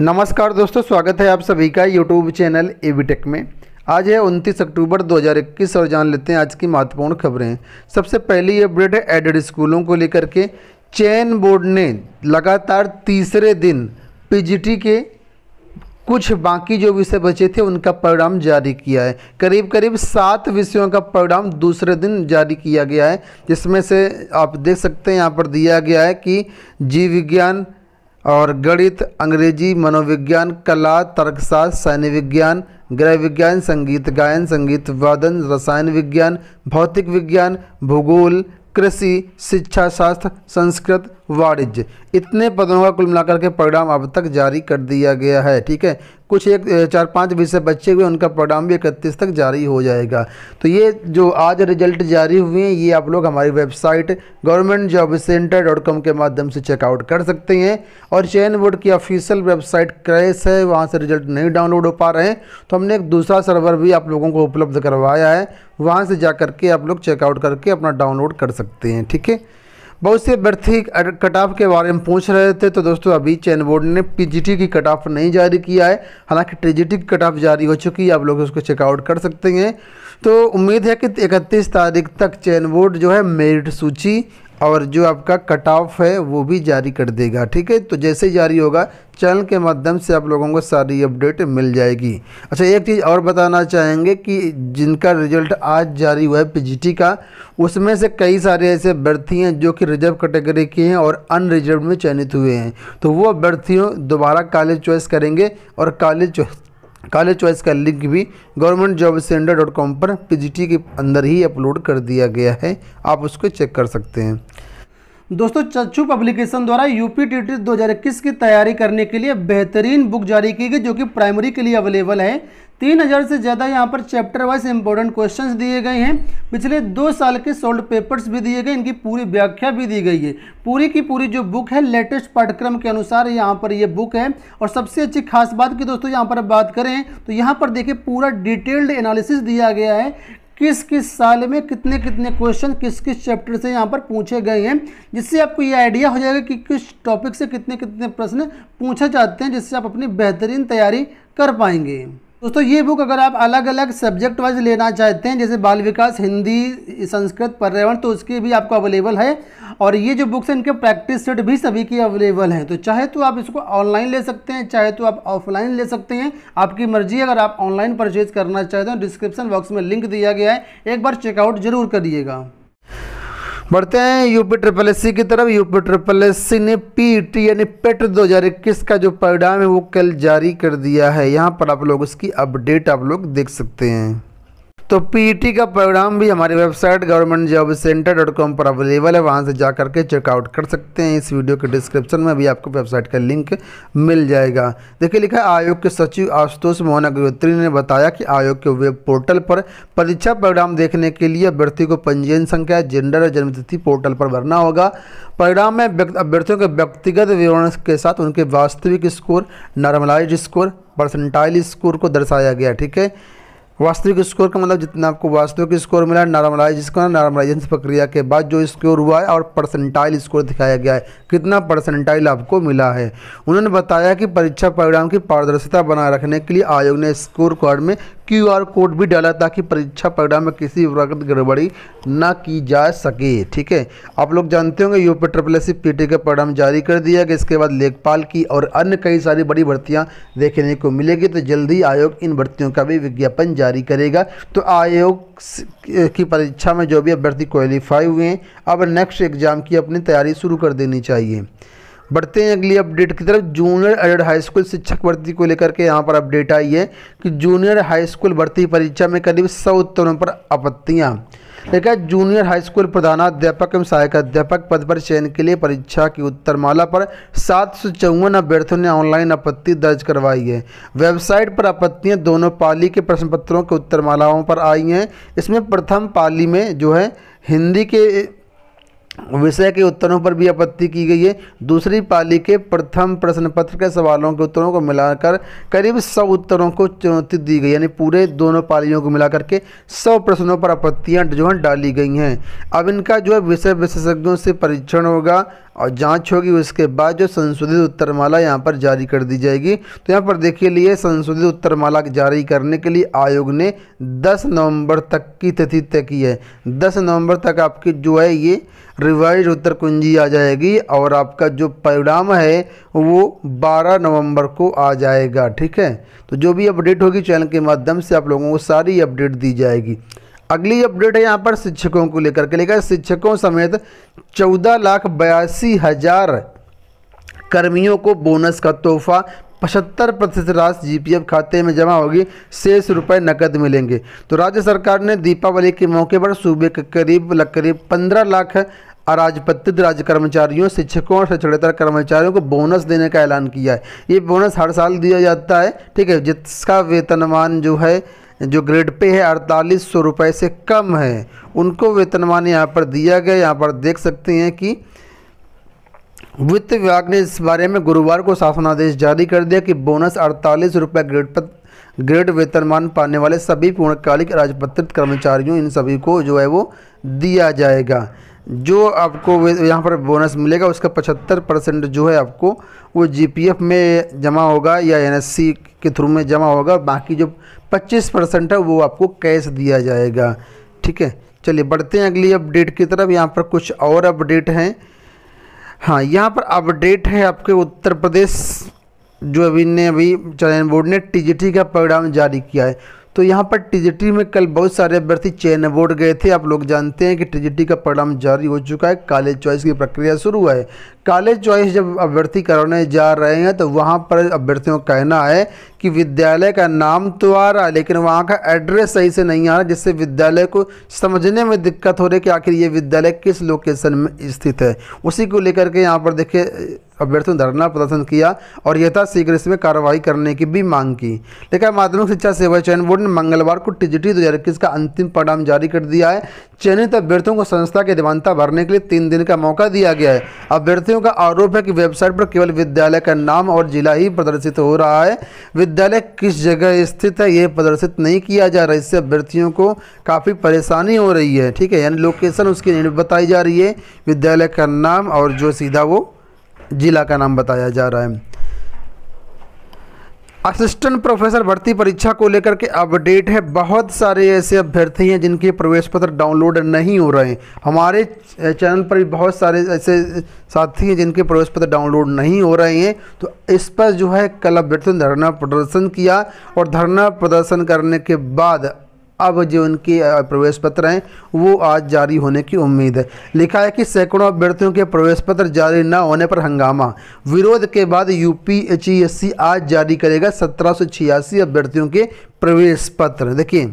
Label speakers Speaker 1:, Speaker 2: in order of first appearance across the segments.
Speaker 1: नमस्कार दोस्तों स्वागत है आप सभी का यूट्यूब चैनल ए टेक में आज है 29 अक्टूबर 2021 और जान लेते हैं आज की महत्वपूर्ण खबरें सबसे पहली अपडेट है एडेड स्कूलों को लेकर के चैन बोर्ड ने लगातार तीसरे दिन पी के कुछ बाकी जो विषय बचे थे उनका परिणाम जारी किया है करीब करीब सात विषयों का परिणाम दूसरे दिन जारी किया गया है जिसमें से आप देख सकते हैं यहाँ पर दिया गया है कि जीव विज्ञान और गणित अंग्रेजी मनोविज्ञान कला तर्कशास्त्र सैन्य विज्ञान गृह विज्ञान संगीत गायन संगीत वादन रसायन विज्ञान भौतिक विज्ञान भूगोल कृषि शिक्षा शास्त्र संस्कृत वाणिज्य इतने पदों का कुल मिलाकर के परिणाम अब तक जारी कर दिया गया है ठीक है कुछ एक चार पाँच विषय बच्चे हुए उनका परिणाम भी इकतीस तक जारी हो जाएगा तो ये जो आज रिजल्ट जारी हुए हैं ये आप लोग हमारी website government job centre dot com के माध्यम से चेकआउट कर सकते हैं और चयन बोर्ड की ऑफिशियल वेबसाइट क्रैश है वहाँ से रिजल्ट नहीं डाउनलोड हो पा रहे हैं तो हमने एक दूसरा सर्वर भी आप लोगों को उपलब्ध करवाया है वहाँ से जा करके आप लोग चेकआउट करके अपना डाउनलोड कर सकते हैं ठीक है बहुत से अभ्यर्थी कट ऑफ के बारे में पूछ रहे थे तो दोस्तों अभी चयन बोर्ड ने पीजीटी की कट ऑफ नहीं जारी किया है हालांकि ट्रेजिटी की कट ऑफ जारी हो चुकी है आप लोग उसको चेकआउट कर सकते हैं तो उम्मीद है कि इकतीस तारीख तक चयन बोर्ड जो है मेरिट सूची और जो आपका कट ऑफ है वो भी जारी कर देगा ठीक है तो जैसे ही जारी होगा चैनल के माध्यम से आप लोगों को सारी अपडेट मिल जाएगी अच्छा एक चीज़ और बताना चाहेंगे कि जिनका रिजल्ट आज जारी हुआ है पीजीटी का उसमें से कई सारे ऐसे अभ्यर्थी हैं जो कि रिजर्व कैटेगरी के हैं और अनरिजर्व में चयनित हुए हैं तो वो अभ्यर्थियों दोबारा कॉलेज चॉइस करेंगे और कॉलेज कॉलेज चॉइस का लिंक भी government job centre dot com पर पी के अंदर ही अपलोड कर दिया गया है आप उसको चेक कर सकते हैं दोस्तों चच्छू पब्लिकेशन द्वारा यूपी टी टी दो की तैयारी करने के लिए बेहतरीन बुक जारी की गई जो कि प्राइमरी के लिए अवेलेबल है तीन हज़ार से ज़्यादा यहाँ पर चैप्टर वाइज इंपॉर्टेंट क्वेश्चंस दिए गए हैं पिछले दो साल के सोल्ड पेपर्स भी दिए गए इनकी पूरी व्याख्या भी दी गई है पूरी की पूरी जो बुक है लेटेस्ट पाठ्यक्रम के अनुसार यहाँ पर ये बुक है और सबसे अच्छी खास बात की दोस्तों यहाँ पर बात करें तो यहाँ पर देखिए पूरा डिटेल्ड एनालिसिस दिया गया है किस किस साल में कितने कितने क्वेश्चन किस किस चैप्टर से यहाँ पर पूछे गए हैं जिससे आपको ये आइडिया हो जाएगा कि किस टॉपिक से कितने कितने प्रश्न पूछे जाते हैं जिससे आप अपनी बेहतरीन तैयारी कर पाएंगे दोस्तों ये बुक अगर आप अलग अलग सब्जेक्ट वाइज लेना चाहते हैं जैसे बाल विकास हिंदी संस्कृत पर्यावरण तो उसकी भी आपको अवेलेबल है और ये जो बुक्स हैं इनके प्रैक्टिस सेट भी सभी की अवेलेबल हैं तो चाहे तो आप इसको ऑनलाइन ले सकते हैं चाहे तो आप ऑफलाइन ले सकते हैं आपकी मर्जी अगर आप ऑनलाइन परचेज करना चाहते हैं डिस्क्रिप्शन तो बॉक्स में लिंक दिया गया है एक बार चेकआउट जरूर करिएगा बढ़ते हैं यूपी ट्रिपल एस की तरफ यूपी ट्रिपल एस ने पीटी यानी पेट 2021 का जो परिणाम है वो कल जारी कर दिया है यहाँ पर आप लोग उसकी अपडेट आप लोग देख सकते हैं तो पीटी e का प्रोग्राम भी हमारी website government job centre dot com पर अवेलेबल है वहाँ से जा करके चेकआउट कर सकते हैं इस वीडियो के डिस्क्रिप्शन में भी आपको वेबसाइट का लिंक मिल जाएगा देखिए लिखा है आयोग के सचिव आशुतोष मोहन अग्रोत्री ने बताया कि आयोग के वेब पोर्टल पर परीक्षा प्रोग्राम देखने के लिए अभ्यर्थी को पंजीयन संख्या जेंडर और जन्मतिथि पोर्टल पर भरना होगा प्रोग्राम में अभ्यर्थियों के व्यक्तिगत विवरण के साथ उनके वास्तविक score normalise score percentile score को दर्शाया गया ठीक है वास्तविक स्कोर का मतलब जितना आपको वास्तविक स्कोर मिला नॉर्मलाइज जिसका नॉर्मलाइजेशन प्रक्रिया के बाद जो स्कोर हुआ है और परसेंटाइल स्कोर दिखाया गया है कितना परसेंटाइल आपको मिला है उन्होंने बताया कि परीक्षा परिणाम की पारदर्शिता बनाए रखने के लिए आयोग ने स्कोर कार्ड में क्यूआर कोड भी डाला ताकि परीक्षा परिणाम में किसी वक्त गड़बड़ी ना की जा सके ठीक है आप लोग जानते होंगे यूपी ट्रिपल एस पी का परिणाम जारी कर दिया गया इसके बाद लेखपाल की और अन्य कई सारी बड़ी भर्तियाँ देखने को मिलेगी तो जल्द ही आयोग इन भर्तियों का भी विज्ञापन जारी करेगा तो आयोग की परीक्षा में जो भी अभ्यर्थी क्वालिफाई हुए हैं अब नेक्स्ट एग्ज़ाम की अपनी तैयारी शुरू कर देनी चाहिए बढ़ते हैं अगली अपडेट की तरफ जूनियर एडेड हाई स्कूल शिक्षक भर्ती को लेकर के यहाँ पर अपडेट आई है कि जूनियर हाई स्कूल भर्ती परीक्षा में करीब सौ उत्तरों पर आपत्तियाँ देखा जूनियर हाई स्कूल प्रधानाध्यापक एवं सहायक अध्यापक पद पर चयन के लिए परीक्षा की उत्तरमाला पर सात सौ चौवन अभ्यर्थियों ने ऑनलाइन आपत्ति दर्ज करवाई है वेबसाइट पर आपत्तियाँ दोनों पाली के प्रश्न पत्रों के उत्तरमालाओं पर आई हैं इसमें प्रथम पाली में जो है हिंदी के विषय के उत्तरों पर भी आपत्ति की गई है दूसरी पाली के प्रथम प्रश्न पत्र के सवालों के उत्तरों को मिलाकर करीब सौ उत्तरों को चुनौती दी गई यानी पूरे दोनों पालियों को मिलाकर के सौ प्रश्नों पर आपत्तियाँ जो हैं डाली गई हैं अब इनका जो है विषय विशेषज्ञों से परीक्षण होगा और जांच होगी उसके बाद जो संशोधित उत्तरमाला यहाँ पर जारी कर दी जाएगी तो यहाँ पर देखिए लिए संशोधित उत्तरमाला जारी करने के लिए आयोग ने 10 नवंबर तक की तिथि तय की है 10 नवंबर तक आपकी जो है ये रिवाइज उत्तर कुंजी आ जाएगी और आपका जो परिणाम है वो 12 नवंबर को आ जाएगा ठीक है तो जो भी अपडेट होगी चैनल के माध्यम से आप लोगों को सारी अपडेट दी जाएगी अगली अपडेट है यहाँ पर शिक्षकों को लेकर के लेकर शिक्षकों समेत चौदह लाख बयासी हज़ार कर्मियों को बोनस का तोहफा पचहत्तर प्रतिशत राशि जीपीएफ खाते में जमा होगी शेष रुपए नकद मिलेंगे तो राज्य सरकार ने दीपावली के मौके पर सूबे के करीब करीब पंद्रह लाख अराजपत्रित राज्य कर्मचारियों शिक्षकों और सचड़ेतर कर्मचारियों को बोनस देने का ऐलान किया है ये बोनस हर साल दिया जाता है ठीक है जिसका वेतनमान जो है जो ग्रेड पे है अड़तालीस सौ रुपये से कम है उनको वेतनमान यहाँ पर दिया गया यहाँ पर देख सकते हैं कि वित्त विभाग ने इस बारे में गुरुवार को शासनादेश जारी कर दिया कि बोनस अड़तालीस रुपये ग्रेड पर ग्रेड वेतनमान पाने वाले सभी पूर्णकालिक राजपत्रित कर्मचारियों इन सभी को जो है वो दिया जाएगा जो आपको यहाँ पर बोनस मिलेगा उसका पचहत्तर परसेंट जो है आपको वो जीपीएफ में जमा होगा या एनएससी के थ्रू में जमा होगा बाकी जो पच्चीस परसेंट है वो आपको कैश दिया जाएगा ठीक है चलिए बढ़ते हैं अगली अपडेट की तरफ यहाँ पर कुछ और अपडेट हैं हाँ यहाँ पर अपडेट है आपके उत्तर प्रदेश जो अभी ने अभी चयन बोर्ड ने टी का परिणाम जारी किया है तो यहाँ पर टीजीटी में कल बहुत सारे अभ्यर्थी चयन बोर्ड गए थे आप लोग जानते हैं कि टीजीटी का परिणाम जारी हो चुका है कॉलेज चॉइस की प्रक्रिया शुरू है कॉलेज चॉइस जब अभ्यर्थी कराने जा रहे हैं तो वहाँ पर अभ्यर्थियों का कहना है कि विद्यालय का नाम तो आ रहा है लेकिन वहाँ का एड्रेस सही से नहीं आ रहा जिससे विद्यालय को समझने में दिक्कत हो रही है कि आखिर ये विद्यालय किस लोकेशन में स्थित है उसी को लेकर के यहाँ पर देखिए अभ्यर्थियों ने धरना प्रदर्शन किया और यथाशीघ्र इसमें कार्रवाई करने की भी मांग की लेकिन माध्यमिक शिक्षा सेवा चयन बोर्ड ने मंगलवार को टीजीटी दो का अंतिम परिणाम जारी कर दिया है चयनित अभ्यर्थियों को संस्था के दिवानता भरने के लिए तीन दिन का मौका दिया गया है अभ्यर्थियों विद्यार्थियों का आरोप है कि वेबसाइट पर केवल विद्यालय का नाम और जिला ही प्रदर्शित हो रहा है विद्यालय किस जगह स्थित है यह प्रदर्शित नहीं किया जा रहा इससे अभ्यर्थियों को काफ़ी परेशानी हो रही है ठीक है यानी लोकेशन उसकी बताई जा रही है विद्यालय का नाम और जो सीधा वो जिला का नाम बताया जा रहा है असिस्टेंट प्रोफेसर भर्ती परीक्षा को लेकर के अपडेट है बहुत सारे ऐसे अभ्यर्थी हैं जिनके प्रवेश पत्र डाउनलोड नहीं हो रहे हैं हमारे चैनल पर भी बहुत सारे ऐसे साथी हैं जिनके प्रवेश पत्र डाउनलोड नहीं हो रहे हैं तो इस पर जो है कल अभ्यर्थियों ने धरना प्रदर्शन किया और धरना प्रदर्शन करने के बाद अब जो उनके प्रवेश पत्र हैं वो आज जारी होने की उम्मीद है लिखा है कि सैकड़ों अभ्यर्थियों के प्रवेश पत्र जारी न होने पर हंगामा विरोध के बाद यू एचईएससी आज जारी करेगा सत्रह अभ्यर्थियों के प्रवेश पत्र देखिए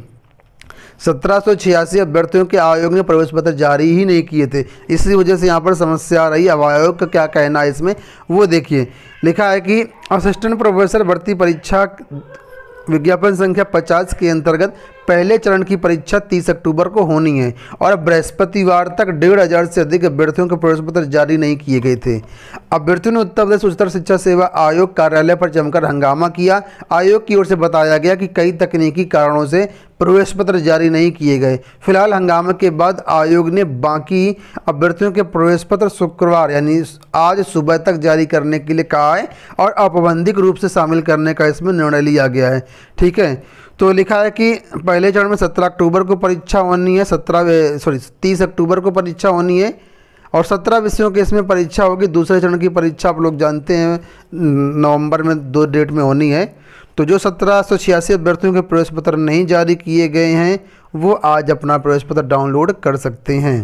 Speaker 1: सत्रह अभ्यर्थियों के आयोग ने प्रवेश पत्र जारी ही नहीं किए थे इसी वजह से यहाँ पर समस्या आ रही अब आयोग का क्या कहना है इसमें वो देखिए लिखा है कि असिस्टेंट प्रोफेसर भर्ती परीक्षा विज्ञापन संख्या 50 के अंतर्गत पहले चरण की परीक्षा 30 अक्टूबर को होनी है और बृहस्पतिवार तक डेढ़ हज़ार से अधिक अभ्यर्थियों के प्रवेश पत्र जारी नहीं किए गए थे अभ्यर्थियों ने उत्तर प्रदेश उच्चतर शिक्षा सेवा आयोग कार्यालय पर जमकर हंगामा किया आयोग की ओर से बताया गया कि कई तकनीकी कारणों से प्रवेश पत्र जारी नहीं किए गए फिलहाल हंगामे के बाद आयोग ने बाकी अभ्यर्थियों के प्रवेश पत्र शुक्रवार यानी आज सुबह तक जारी करने के लिए कहा है और अपबंधिक रूप से शामिल करने का इसमें निर्णय लिया गया है ठीक है तो लिखा है कि पहले चरण में सत्रह अक्टूबर को परीक्षा होनी है सत्रह सॉरी तीस अक्टूबर को परीक्षा होनी है और सत्रह विषयों की इसमें परीक्षा होगी दूसरे चरण की परीक्षा आप लोग जानते हैं नवंबर में दो डेट में होनी है तो जो सत्रह सौ छियासी अभ्यर्थियों के प्रवेश पत्र नहीं जारी किए गए हैं वो आज अपना प्रवेश पत्र डाउनलोड कर सकते हैं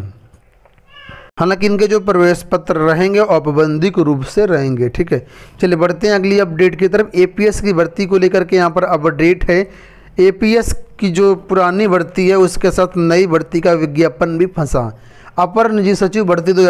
Speaker 1: हालांकि इनके जो प्रवेश पत्र रहेंगे औपबंधिक रूप से रहेंगे ठीक है चलिए बढ़ते हैं अगली अपडेट की तरफ एपीएस की भर्ती को लेकर के यहाँ पर अपडेट है एपीएस की जो पुरानी भर्ती है उसके साथ नई भर्ती का विज्ञापन भी फंसा अपर निजी सचिव भर्ती दो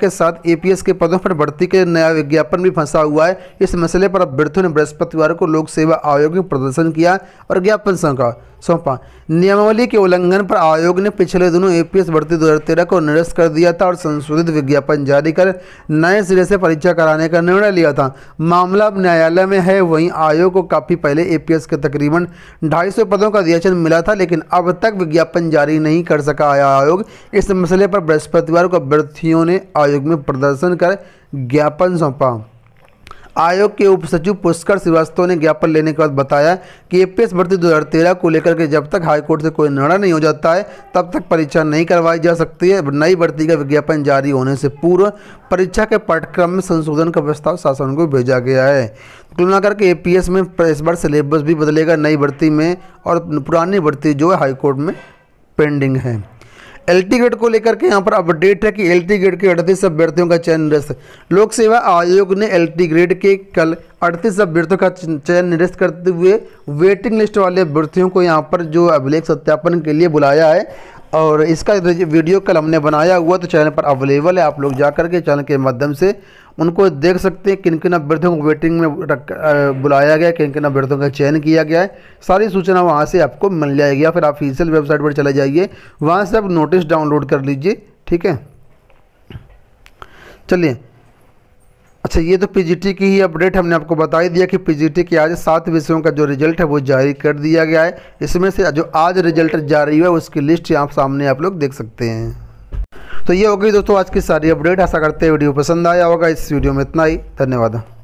Speaker 1: के साथ एपीएस के पदों पर भर्ती के नया विज्ञापन भी फंसा हुआ है इस मसले पर अभ्यर्थियों ने बृहस्पतिवार को लोक सेवा आयोग में प्रदर्शन किया और ज्ञापन सौंपा सौंपा नियमावली के उल्लंघन पर आयोग ने पिछले दिनों एपीएस भर्ती दो को निरस्त कर दिया था और संशोधित विज्ञापन जारी कर नए सिरे से परीक्षा कराने का निर्णय लिया था मामला अब न्यायालय में है वहीं आयोग को काफ़ी पहले ए के तकरीबन ढाई पदों का रिएक्शन मिला था लेकिन अब तक विज्ञापन जारी नहीं कर सका आयोग इस मसले पर बृहस्पतिवार को अभ्यर्थियों ने आयोग में प्रदर्शन कर ज्ञापन सौंपा आयोग के उप सचिव पुष्कर श्रीवास्तव ने ज्ञापन लेने के बाद बताया कि एपीएस भर्ती 2013 को लेकर के जब तक हाईकोर्ट से कोई निर्णय नहीं हो जाता है तब तक परीक्षा नहीं करवाई जा सकती है नई भर्ती का विज्ञापन जारी होने से पूर्व परीक्षा के पाठ्यक्रम में संशोधन का प्रस्ताव शासन को भेजा गया है तुलना करके ए में इस बार सिलेबस भी बदलेगा नई भर्ती में और पुरानी भर्ती जो है हाईकोर्ट में पेंडिंग है एल गेट को लेकर के यहाँ पर अपडेट है कि एल गेट के अड़तीस अभ्यर्थियों का चयन निरस्त लोक सेवा आयोग ने एल ग्रेड के कल अड़तीस अभ्यर्थियों का चयन निरस्त करते हुए वेटिंग लिस्ट वाले अभ्यर्थियों को यहाँ पर जो अभिलेख सत्यापन के लिए बुलाया है और इसका वीडियो कल हमने बनाया हुआ तो चैनल पर अवेलेबल है आप लोग जा करके चैनल के माध्यम से उनको देख सकते हैं किन किन अभ्यर्थियों को वेटिंग में रख बुलाया गया किन किन अभ्यर्थियों का चयन किया गया है सारी सूचना वहाँ से आपको मिल जाएगी या फिर आप ऑफिशियल वेबसाइट पर चले जाइए वहाँ से आप नोटिस डाउनलोड कर लीजिए ठीक है चलिए अच्छा ये तो पीजीटी की ही अपडेट हमने आपको बता ही दिया कि पीजीटी के आज सात विषयों का जो रिजल्ट है वो जारी कर दिया गया है इसमें से जो आज रिजल्ट जारी हुआ है उसकी लिस्ट आप सामने आप लोग देख सकते हैं तो ये हो गई दोस्तों आज की सारी अपडेट ऐसा करते हैं वीडियो पसंद आया होगा इस वीडियो में इतना ही धन्यवाद